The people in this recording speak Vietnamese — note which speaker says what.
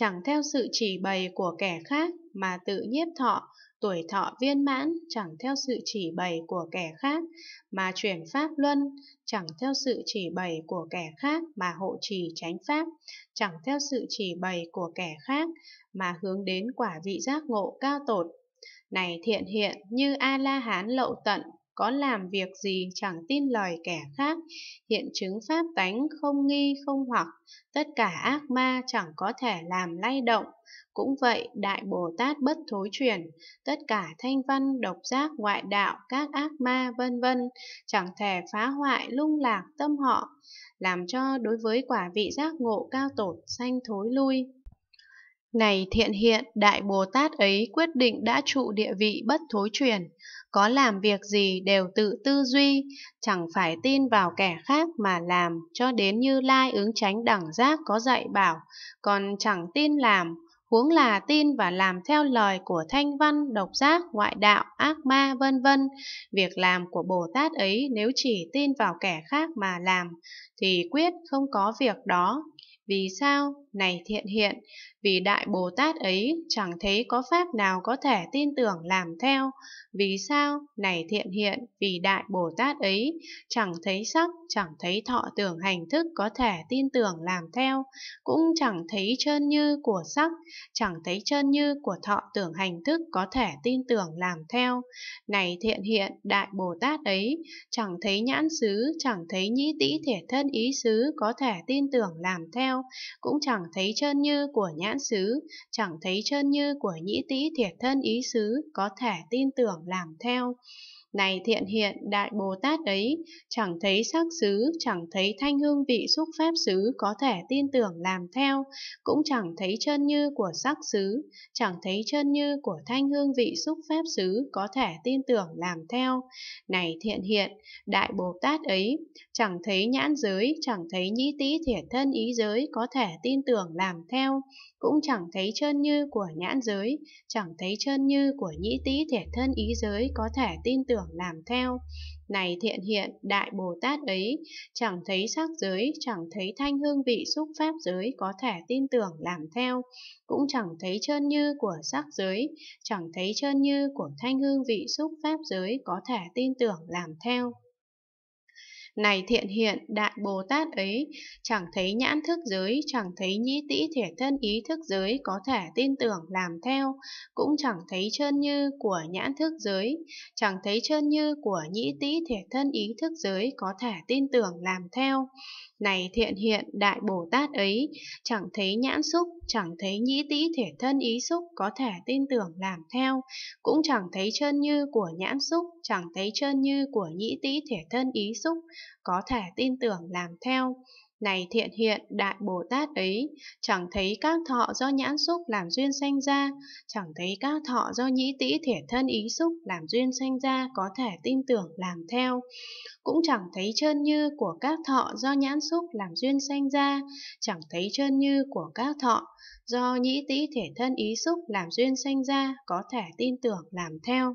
Speaker 1: chẳng theo sự chỉ bày của kẻ khác mà tự nhiếp thọ, tuổi thọ viên mãn chẳng theo sự chỉ bày của kẻ khác mà chuyển pháp luân, chẳng theo sự chỉ bày của kẻ khác mà hộ trì chánh pháp, chẳng theo sự chỉ bày của kẻ khác mà hướng đến quả vị giác ngộ cao tột. Này thiện hiện như A-la-hán lậu tận có làm việc gì chẳng tin lời kẻ khác, hiện chứng pháp tánh không nghi không hoặc, tất cả ác ma chẳng có thể làm lay động. Cũng vậy, Đại Bồ Tát bất thối chuyển, tất cả thanh văn, độc giác, ngoại đạo, các ác ma, vân vân chẳng thể phá hoại lung lạc tâm họ, làm cho đối với quả vị giác ngộ cao tột xanh thối lui. Này thiện hiện, Đại Bồ Tát ấy quyết định đã trụ địa vị bất thối chuyển, có làm việc gì đều tự tư duy, chẳng phải tin vào kẻ khác mà làm, cho đến như Lai ứng tránh đẳng giác có dạy bảo, còn chẳng tin làm, huống là tin và làm theo lời của thanh văn, độc giác, ngoại đạo, ác ma, vân vân. Việc làm của Bồ Tát ấy nếu chỉ tin vào kẻ khác mà làm, thì quyết không có việc đó. Vì sao? Này thiện hiện, vì Đại Bồ Tát ấy chẳng thấy có pháp nào có thể tin tưởng làm theo. Vì sao? Này thiện hiện, vì Đại Bồ Tát ấy chẳng thấy sắc, chẳng thấy thọ tưởng hành thức có thể tin tưởng làm theo, cũng chẳng thấy chân như của sắc, chẳng thấy chân như của thọ tưởng hành thức có thể tin tưởng làm theo. Này thiện hiện, Đại Bồ Tát ấy chẳng thấy nhãn xứ, chẳng thấy nhĩ tĩ thể thân ý xứ có thể tin tưởng làm theo sao, cũng chẳng thấy chân như của nhãn xứ, chẳng thấy chân như của nhĩ tĩ thiệt thân ý xứ, có thể tin tưởng làm theo. Này thiện hiện đại Bồ Tát ấy, chẳng thấy sắc xứ, chẳng thấy thanh hương vị xúc pháp xứ có thể tin tưởng làm theo, cũng chẳng thấy chân như của sắc xứ, chẳng thấy chân như của thanh hương vị xúc pháp xứ có thể tin tưởng làm theo. Này thiện hiện, đại Bồ Tát ấy, chẳng thấy nhãn giới, chẳng thấy nhĩ tý thiệt thân ý giới có thể tin tưởng làm theo, cũng chẳng thấy chân như của nhãn giới, chẳng thấy chân như của nhĩ tý thiệt thân ý giới có thể tin tưởng tưởng làm theo. Này thiện hiện, đại Bồ Tát ấy, chẳng thấy sắc giới, chẳng thấy thanh hương vị xúc pháp giới có thể tin tưởng làm theo, cũng chẳng thấy trơn như của sắc giới, chẳng thấy trơn như của thanh hương vị xúc pháp giới có thể tin tưởng làm theo. Này thiện hiện, đại Bồ Tát ấy, chẳng thấy nhãn thức giới, chẳng thấy nhĩ tĩ thể thân ý thức giới có thể tin tưởng làm theo, cũng chẳng thấy trơn như của nhãn thức giới, chẳng thấy trơn như của nhĩ tĩ thể thân ý thức giới có thể tin tưởng làm theo. Này thiện hiện đại Bồ Tát ấy, chẳng thấy nhãn xúc, chẳng thấy nhĩ tĩ thể thân ý xúc có thể tin tưởng làm theo, cũng chẳng thấy trơn như của nhãn xúc, chẳng thấy trơn như của nhĩ tĩ thể thân ý xúc có thể tin tưởng làm theo. Này thiện hiện đại Bồ Tát ấy, chẳng thấy các thọ do nhãn xúc làm duyên sanh ra, chẳng thấy các thọ do nhĩ tĩ thể thân ý xúc làm duyên sanh ra có thể tin tưởng làm theo. Cũng chẳng thấy chân như của các thọ do nhãn xúc làm duyên sanh ra, chẳng thấy chân như của các thọ do nhĩ tĩ thể thân ý xúc làm duyên sanh ra có thể tin tưởng làm theo.